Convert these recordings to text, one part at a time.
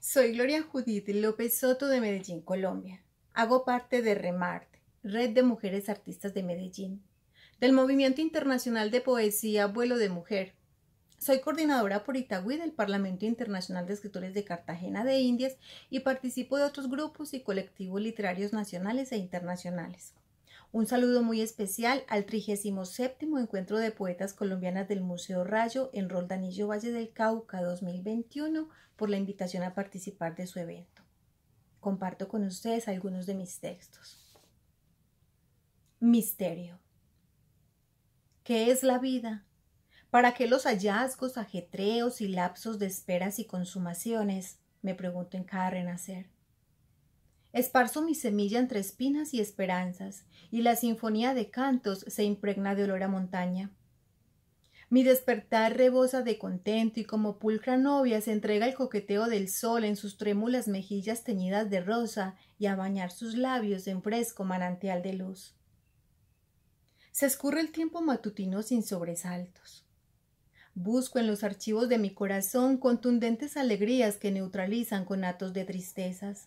Soy Gloria Judith López Soto de Medellín, Colombia. Hago parte de REMART, Red de Mujeres Artistas de Medellín, del Movimiento Internacional de Poesía Vuelo de Mujer. Soy coordinadora por Itagüí del Parlamento Internacional de Escritores de Cartagena de Indias y participo de otros grupos y colectivos literarios nacionales e internacionales. Un saludo muy especial al 37 Encuentro de Poetas Colombianas del Museo Rayo en Roldanillo Valle del Cauca 2021 por la invitación a participar de su evento. Comparto con ustedes algunos de mis textos. Misterio. ¿Qué es la vida? ¿Para qué los hallazgos, ajetreos y lapsos de esperas y consumaciones? Me pregunto en cada renacer. Esparzo mi semilla entre espinas y esperanzas, y la sinfonía de cantos se impregna de olor a montaña. Mi despertar rebosa de contento y como pulcra novia se entrega el coqueteo del sol en sus trémulas mejillas teñidas de rosa y a bañar sus labios en fresco manantial de luz. Se escurre el tiempo matutino sin sobresaltos. Busco en los archivos de mi corazón contundentes alegrías que neutralizan con atos de tristezas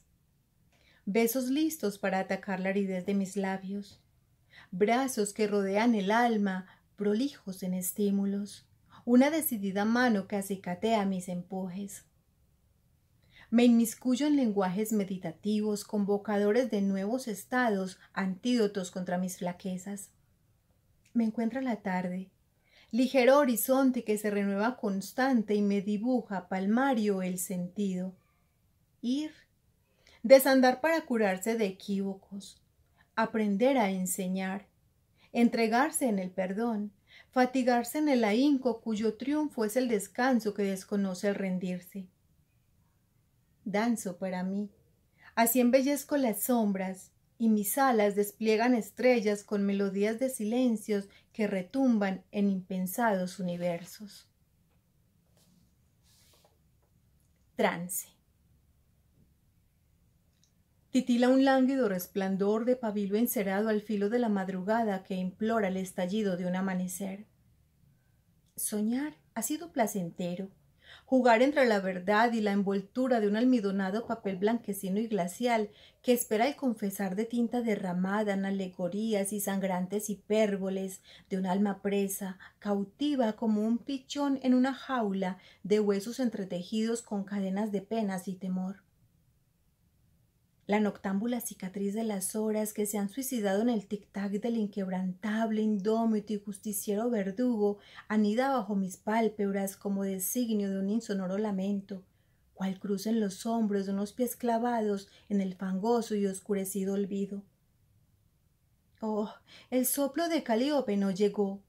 besos listos para atacar la aridez de mis labios, brazos que rodean el alma, prolijos en estímulos, una decidida mano que acicatea mis empujes. Me inmiscuyo en lenguajes meditativos, convocadores de nuevos estados, antídotos contra mis flaquezas. Me encuentra la tarde, ligero horizonte que se renueva constante y me dibuja palmario el sentido. Ir desandar para curarse de equívocos, aprender a enseñar, entregarse en el perdón, fatigarse en el ahínco cuyo triunfo es el descanso que desconoce el rendirse. Danzo para mí, así embellezco las sombras, y mis alas despliegan estrellas con melodías de silencios que retumban en impensados universos. Trance. Titila un lánguido resplandor de pabilo encerado al filo de la madrugada que implora el estallido de un amanecer. Soñar ha sido placentero. Jugar entre la verdad y la envoltura de un almidonado papel blanquecino y glacial que espera el confesar de tinta derramada en alegorías y sangrantes hipérboles de un alma presa, cautiva como un pichón en una jaula de huesos entretejidos con cadenas de penas y temor la noctámbula cicatriz de las horas que se han suicidado en el tic-tac del inquebrantable, indómito y justiciero verdugo, anida bajo mis pálpebras como designio de un insonoro lamento, cual cruz en los hombros de unos pies clavados en el fangoso y oscurecido olvido. Oh, el soplo de Calíope no llegó,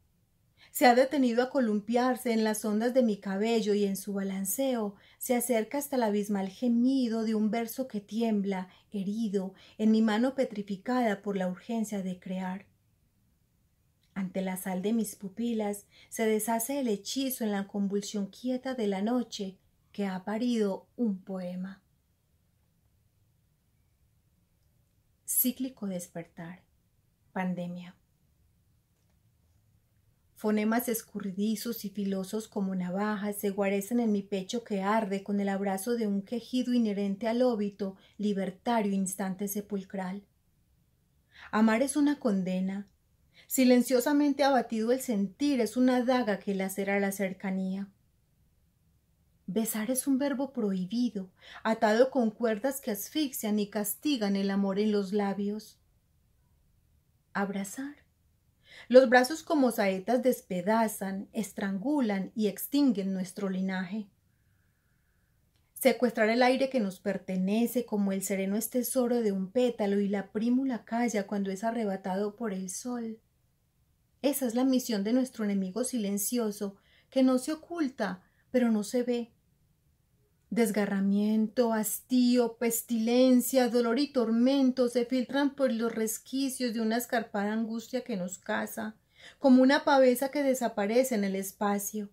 se ha detenido a columpiarse en las ondas de mi cabello y en su balanceo se acerca hasta el abismal gemido de un verso que tiembla, herido, en mi mano petrificada por la urgencia de crear. Ante la sal de mis pupilas se deshace el hechizo en la convulsión quieta de la noche que ha parido un poema. Cíclico despertar. Pandemia. Fonemas escurridizos y filosos como navajas se guarecen en mi pecho que arde con el abrazo de un quejido inherente al óbito libertario instante sepulcral. Amar es una condena. Silenciosamente abatido el sentir es una daga que lacera la cercanía. Besar es un verbo prohibido, atado con cuerdas que asfixian y castigan el amor en los labios. Abrazar los brazos como saetas despedazan, estrangulan y extinguen nuestro linaje. Secuestrar el aire que nos pertenece como el sereno es tesoro de un pétalo y la prímula calla cuando es arrebatado por el sol. Esa es la misión de nuestro enemigo silencioso, que no se oculta, pero no se ve, Desgarramiento, hastío, pestilencia, dolor y tormento se filtran por los resquicios de una escarpada angustia que nos caza, como una pavesa que desaparece en el espacio.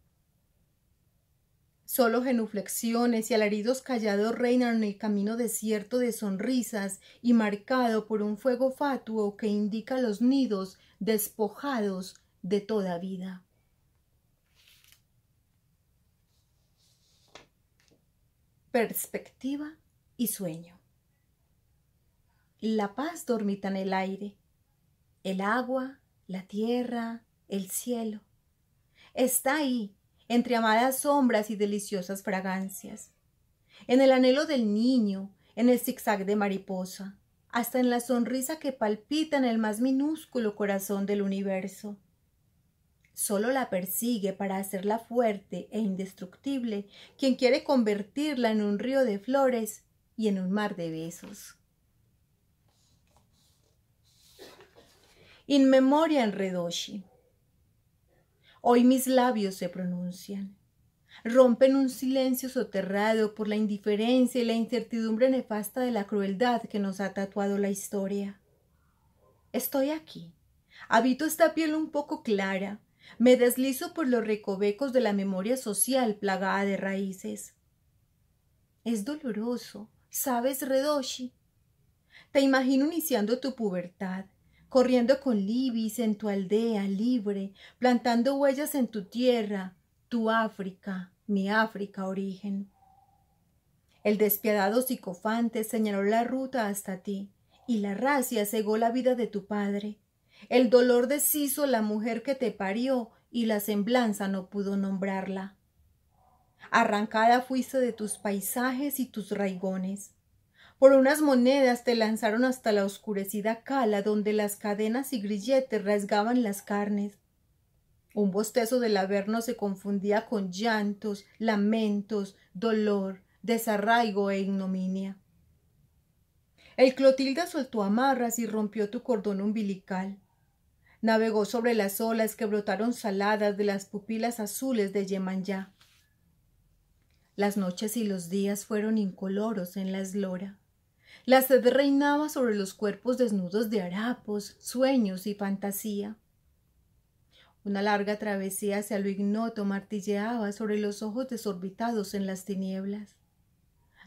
Solo genuflexiones y alaridos callados reinan en el camino desierto de sonrisas y marcado por un fuego fatuo que indica los nidos despojados de toda vida. Perspectiva y sueño. La paz dormita en el aire, el agua, la tierra, el cielo. Está ahí, entre amadas sombras y deliciosas fragancias, en el anhelo del niño, en el zigzag de mariposa, hasta en la sonrisa que palpita en el más minúsculo corazón del universo Solo la persigue para hacerla fuerte e indestructible quien quiere convertirla en un río de flores y en un mar de besos. In memoria en Redoshi. Hoy mis labios se pronuncian. Rompen un silencio soterrado por la indiferencia y la incertidumbre nefasta de la crueldad que nos ha tatuado la historia. Estoy aquí. Habito esta piel un poco clara, me deslizo por los recovecos de la memoria social plagada de raíces. Es doloroso, ¿sabes, Redoshi? Te imagino iniciando tu pubertad, corriendo con Libis en tu aldea libre, plantando huellas en tu tierra, tu África, mi África origen. El despiadado psicofante señaló la ruta hasta ti, y la racia cegó la vida de tu padre. El dolor deshizo la mujer que te parió y la semblanza no pudo nombrarla. Arrancada fuiste de tus paisajes y tus raigones. Por unas monedas te lanzaron hasta la oscurecida cala donde las cadenas y grilletes rasgaban las carnes. Un bostezo del Averno se confundía con llantos, lamentos, dolor, desarraigo e ignominia. El Clotilda soltó amarras y rompió tu cordón umbilical. Navegó sobre las olas que brotaron saladas de las pupilas azules de Yemanyá. Las noches y los días fueron incoloros en la eslora. La sed reinaba sobre los cuerpos desnudos de harapos, sueños y fantasía. Una larga travesía hacia lo ignoto martilleaba sobre los ojos desorbitados en las tinieblas.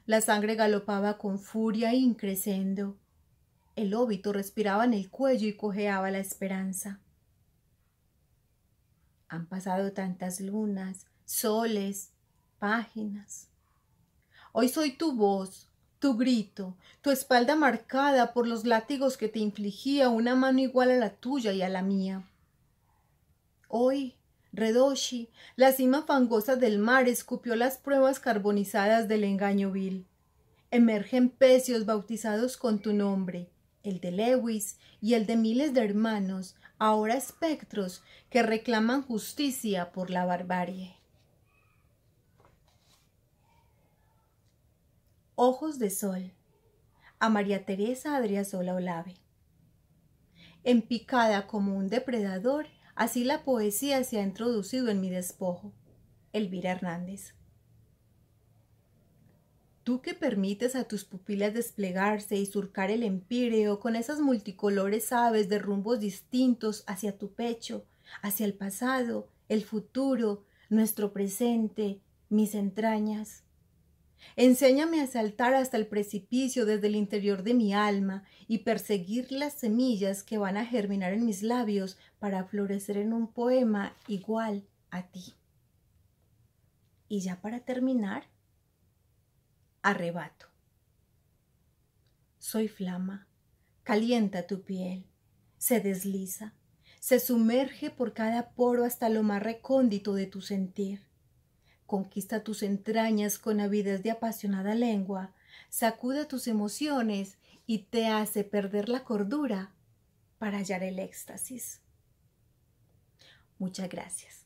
La sangre galopaba con furia increciendo. El óbito respiraba en el cuello y cojeaba la esperanza. Han pasado tantas lunas, soles, páginas. Hoy soy tu voz, tu grito, tu espalda marcada por los látigos que te infligía una mano igual a la tuya y a la mía. Hoy, Redoshi, la cima fangosa del mar escupió las pruebas carbonizadas del engaño vil. Emergen pecios bautizados con tu nombre, el de Lewis y el de miles de hermanos, ahora espectros, que reclaman justicia por la barbarie. Ojos de Sol a María Teresa Adriasola Olave. Empicada como un depredador, así la poesía se ha introducido en mi despojo. Elvira Hernández. Tú que permites a tus pupilas desplegarse y surcar el empíreo con esas multicolores aves de rumbos distintos hacia tu pecho, hacia el pasado, el futuro, nuestro presente, mis entrañas. Enséñame a saltar hasta el precipicio desde el interior de mi alma y perseguir las semillas que van a germinar en mis labios para florecer en un poema igual a ti. Y ya para terminar, arrebato. Soy flama, calienta tu piel, se desliza, se sumerge por cada poro hasta lo más recóndito de tu sentir. Conquista tus entrañas con avidez de apasionada lengua, sacuda tus emociones y te hace perder la cordura para hallar el éxtasis. Muchas gracias.